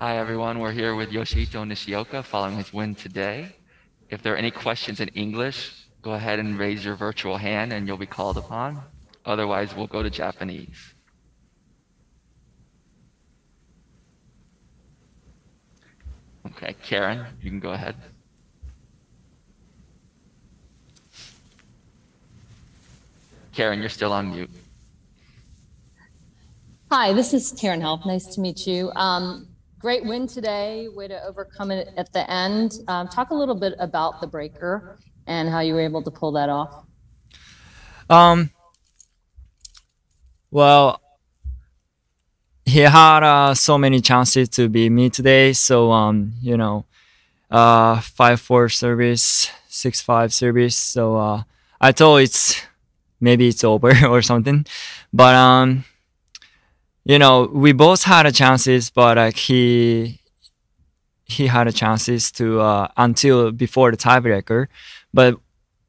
Hi, everyone. We're here with Yoshito Nishioka following his win today. If there are any questions in English, go ahead and raise your virtual hand and you'll be called upon. Otherwise, we'll go to Japanese. Okay, Karen, you can go ahead. Karen, you're still on mute. Hi, this is Karen Help. Nice to meet you. Um, great win today, way to overcome it at the end. Um, talk a little bit about the breaker and how you were able to pull that off. Um, well, he had uh, so many chances to be me today. So, um, you know, uh, 5 4 service, 6 5 service. So uh, I thought it's maybe it's over or something. But, um, you know, we both had chances, but like he he had chances to uh, until before the tiebreaker. But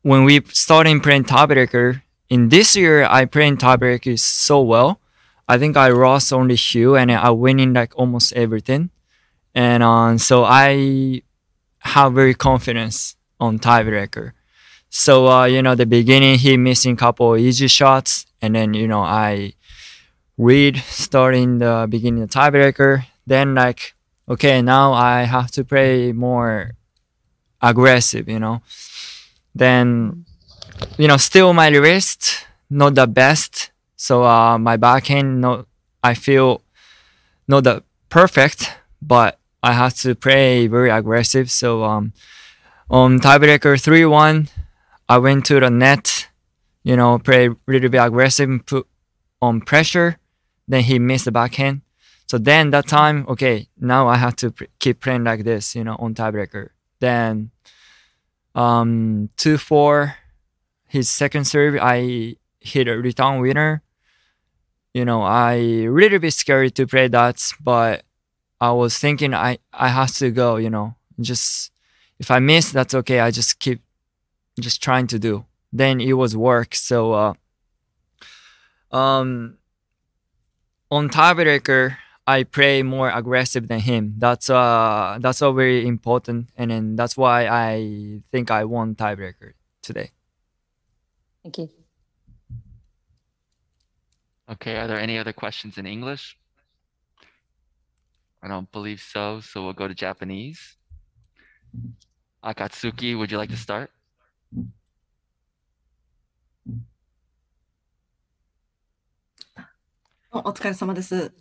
when we started playing tiebreaker in this year, I played tiebreaker so well. I think I lost only few and I winning like almost everything. And um, so I have very confidence on tiebreaker. So uh, you know, the beginning he missing couple easy shots, and then you know I Read starting the beginning of tiebreaker. Then like, okay, now I have to play more aggressive, you know. Then, you know, still my wrist not the best. So uh, my backhand, no, I feel not the perfect, but I have to play very aggressive. So um, on tiebreaker three one, I went to the net. You know, play a little bit aggressive, put on pressure, then he missed the backhand. So then that time, okay, now I have to pr- keep playing like this, you know, on tiebreaker. Then um 2-4 his second serve I hit a return winner. You know, I really bit scared to play that, but I was thinking I I have to go, you know. Just if I miss, that's okay. I just keep just trying to do. Then it was work. So uh um on tiebreaker, I play more aggressive than him. That's uh that's all very important, and then that's why I think I won tiebreaker today. Thank you. Okay, are there any other questions in English? I don't believe so, so we'll go to Japanese. Akatsuki, would you like to start? お疲れ様です。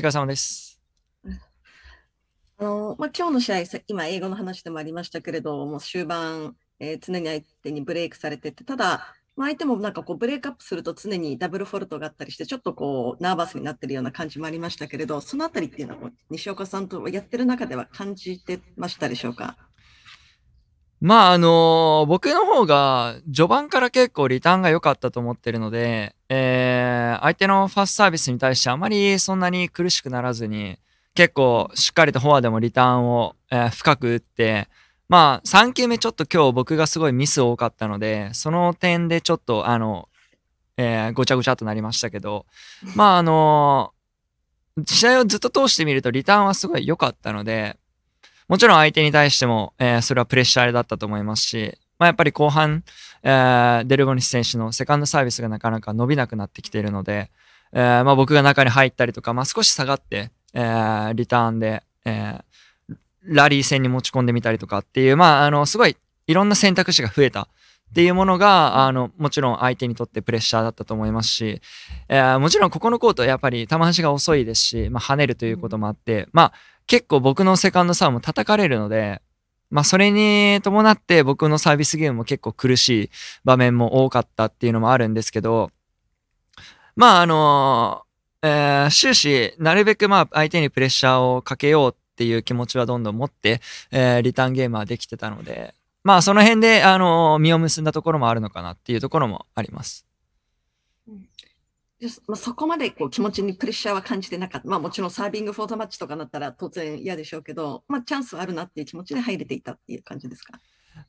お疲れ様です。あのまあ、今日の試合、今、英語の話でもありましたけれども、終盤、えー、常に相手にブレイクされてて、ただ、まあ、相手もなんかこうブレイクアップすると常にダブルフォルトがあったりして、ちょっとこうナーバスになってるような感じもありましたけれど、そのあたりっていうのは、西岡さんとやってる中では感じてましたでしょうか。まああのー、僕の方が序盤から結構リターンが良かったと思ってるので、えー、相手のファーストサービスに対してあまりそんなに苦しくならずに、結構しっかりとフォアでもリターンを、えー、深く打って、まあ3球目ちょっと今日僕がすごいミス多かったので、その点でちょっとあの、えー、ごちゃごちゃとなりましたけど、まああのー試合をずっと通してみるとリターンはすごい良かったので、もちろん相手に対しても、えー、それはプレッシャーだったと思いますし、まあ、やっぱり後半、えー、デルボニス選手のセカンドサービスがなかなか伸びなくなってきているので、えー、まあ、僕が中に入ったりとか、まあ、少し下がって、えー、リターンで、えラリー戦に持ち込んでみたりとかっていう、まあ、あのすごいいろんな選択肢が増えたっていうものがあのもちろん相手にとってプレッシャーだったと思いますし、えー、もちろんここのコートやっぱり球足が遅いですし、まあ、跳ねるということもあって、まあ、結構僕のセカンドサーブも叩かれるので、まあそれに伴って僕のサービスゲームも結構苦しい場面も多かったっていうのもあるんですけど、まああの、えー、終始なるべくまあ相手にプレッシャーをかけようっていう気持ちはどんどん持って、えー、リターンゲームはできてたので、まあその辺であの、実を結んだところもあるのかなっていうところもあります。まあ、そこまでこう気持ちにプレッシャーは感じてなかった、まあ、もちろんサービングフォートマッチとかなったら当然嫌でしょうけど、まあ、チャンスあるなっていう気持ちで入れていたっていう感じですか。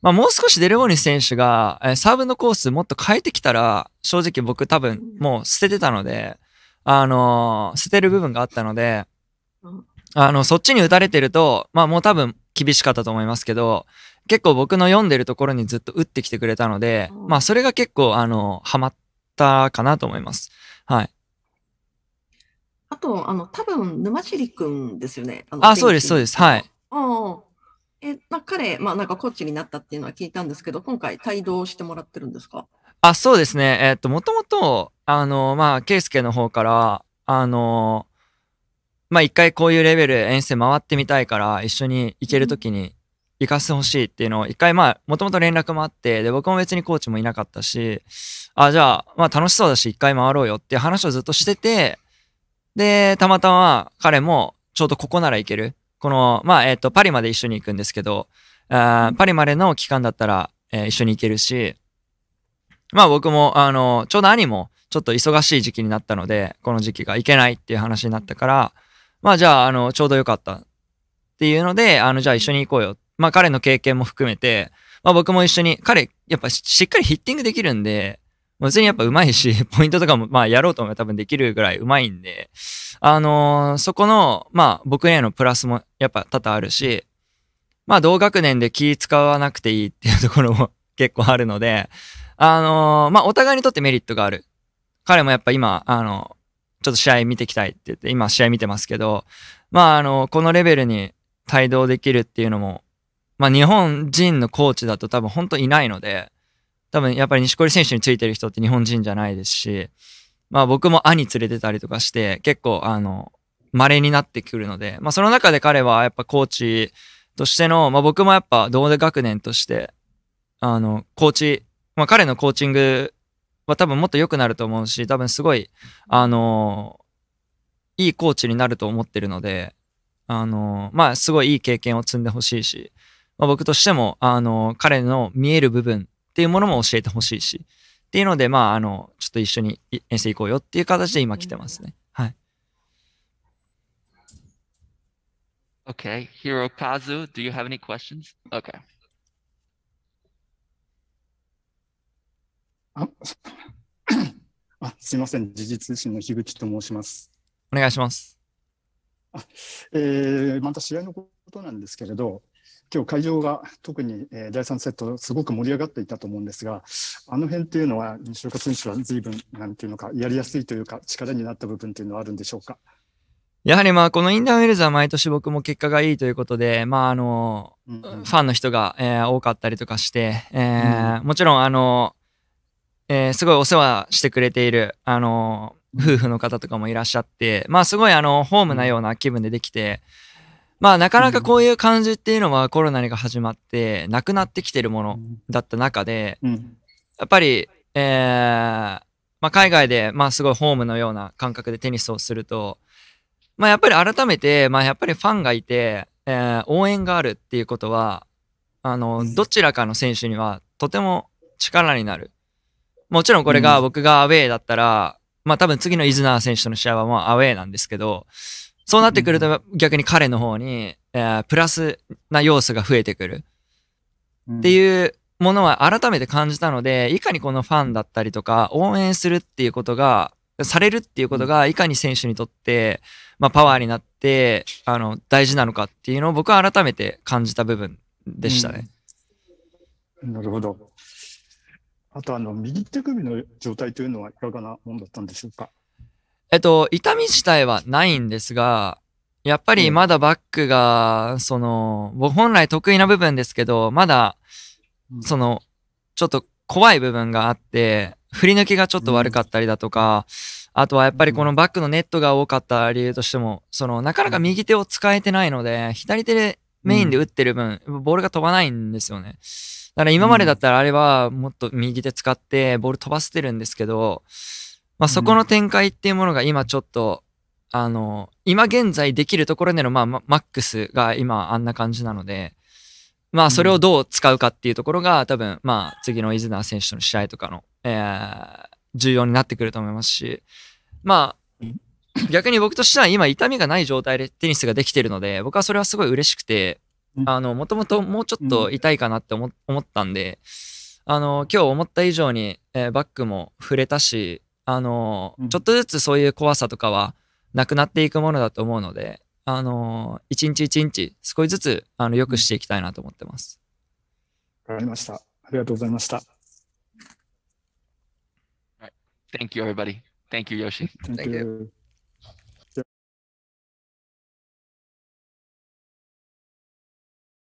まあ、もう少しデルボニ選手がサーブのコースもっと変えてきたら正直僕多分もう捨ててたので、あの捨てる部分があったので、あのそっちに打たれてると、まあ、もう多分厳しかったと思いますけど結構僕の読んでるところにずっと打ってきてくれたので、まあ、それが結構あのハマったかなと思います。はい。あと、あの、多分、沼尻くんですよね。あ、そうです、そうです。はい。ああ。え、まあ、彼、まあ、なんかコーチになったっていうのは聞いたんですけど、今回、帯同してもらってるんですかあ、そうですね。えー、っと、もともと、あの、まあ、ケイスケの方から、あの、まあ、一回こういうレベル遠征回ってみたいから、一緒に行けるときに行かせてほしいっていうのを一回まあもともと連絡もあってで僕も別にコーチもいなかったしあじゃあまあ楽しそうだし一回回ろうよっていう話をずっとしててでたまたま彼もちょうどここなら行けるこのまあえっ、とパリまで一緒に行くんですけどあパリまでの期間だったら、えー、一緒に行けるしまあ僕もあのちょうど兄もちょっと忙しい時期になったのでこの時期が行けないっていう話になったからまあじゃああのちょうどよかったっていうのであのじゃあ一緒に行こうよまあ彼の経験も含めて、まあ僕も一緒に、彼、やっぱしっかりヒッティングできるんで、別にやっぱ上手いし、ポイントとかも、まあやろうと思えば多分できるぐらい上手いんで、あのー、そこの、まあ僕へのプラスもやっぱ多々あるし、まあ同学年で気使わなくていいっていうところも 結構あるので、あのー、まあお互いにとってメリットがある。彼もやっぱ今、あの、ちょっと試合見てきたいって言って、今試合見てますけど、まああの、このレベルに帯同できるっていうのも、まあ、日本人のコーチだと多分本当いないので、多分やっぱり錦織選手についてる人って日本人じゃないですし、まあ僕も兄連れてたりとかして、結構あの、稀になってくるので、まあその中で彼はやっぱコーチとしての、まあ僕もやっぱ同学年として、あの、コーチ、まあ彼のコーチングは多分もっと良くなると思うし、多分すごい、あの、いいコーチになると思ってるので、あの、まあすごいいい経験を積んでほしいし、まあ、僕としても、あの、彼の見える部分っていうものも教えてほしいし、っていうので、まあ、あの、ちょっと一緒に遠征行こうよっていう形で今来てますね。はい。Okay, Hirokazu, do you have any questions? Okay. ああすいません、時事通信の樋口と申します。お願いします。あえー、また試合のことなんですけれど、今日会場が特に、えー、第3セットすごく盛り上がっていたと思うんですが、あの辺っていうのは西岡選手は随分、なんていうのか、やりやすいというか、力になった部分っていうのはあるんでしょうか。やはりまあこのインダンウェルズは毎年僕も結果がいいということで、まああの、うんうん、ファンの人が、えー、多かったりとかして、えー、うん、もちろんあの、えー、すごいお世話してくれている、あの、夫婦の方とかもいらっしゃって、まあすごいあの、ホームなような気分でできて、まあなかなかこういう感じっていうのはコロナが始まってなくなってきてるものだった中で、やっぱり、えーまあ、海外で、まあ、すごいホームのような感覚でテニスをすると、まあ、やっぱり改めて、まあ、やっぱりファンがいて、えー、応援があるっていうことはあのどちらかの選手にはとても力になる。もちろんこれが僕がアウェーだったら、まあ多分次のイズナー選手との試合はもうアウェーなんですけど、そうなってくると逆に彼の方に、えー、プラスな要素が増えてくるっていうものは改めて感じたので、いかにこのファンだったりとか応援するっていうことがされるっていうことがいかに選手にとって、まあ、パワーになってあの大事なのかっていうのを僕は改めて感じた部分でしたね。うん、なるほど。あとあの右手首の状態というのはいかがなもんだったんでしょうか。えっと、痛み自体はないんですが、やっぱりまだバックが、その、僕本来得意な部分ですけど、まだ、その、ちょっと怖い部分があって、振り抜きがちょっと悪かったりだとか、あとはやっぱりこのバックのネットが多かった理由としても、その、なかなか右手を使えてないので、左手でメインで打ってる分、ボールが飛ばないんですよね。だから今までだったらあれはもっと右手使ってボール飛ばせてるんですけど、まあ、そこの展開っていうものが今ちょっと、うん、あの今現在できるところでの、まあ、マックスが今あんな感じなので、まあ、それをどう使うかっていうところが多分、まあ、次のイズナー選手との試合とかの、えー、重要になってくると思いますし、まあ、逆に僕としては今痛みがない状態でテニスができてるので僕はそれはすごい嬉しくてあのもともともうちょっと痛いかなって思ったんであの今日思った以上に、えー、バックも触れたしあの、うん、ちょっとずつそういう怖さとかはなくなっていくものだと思うので、あの、一日一日少しずつあの良くしていきたいなと思ってます。わかりました。ありがとうございました。Thank you, everybody. Thank you, Yoshi. Thank you.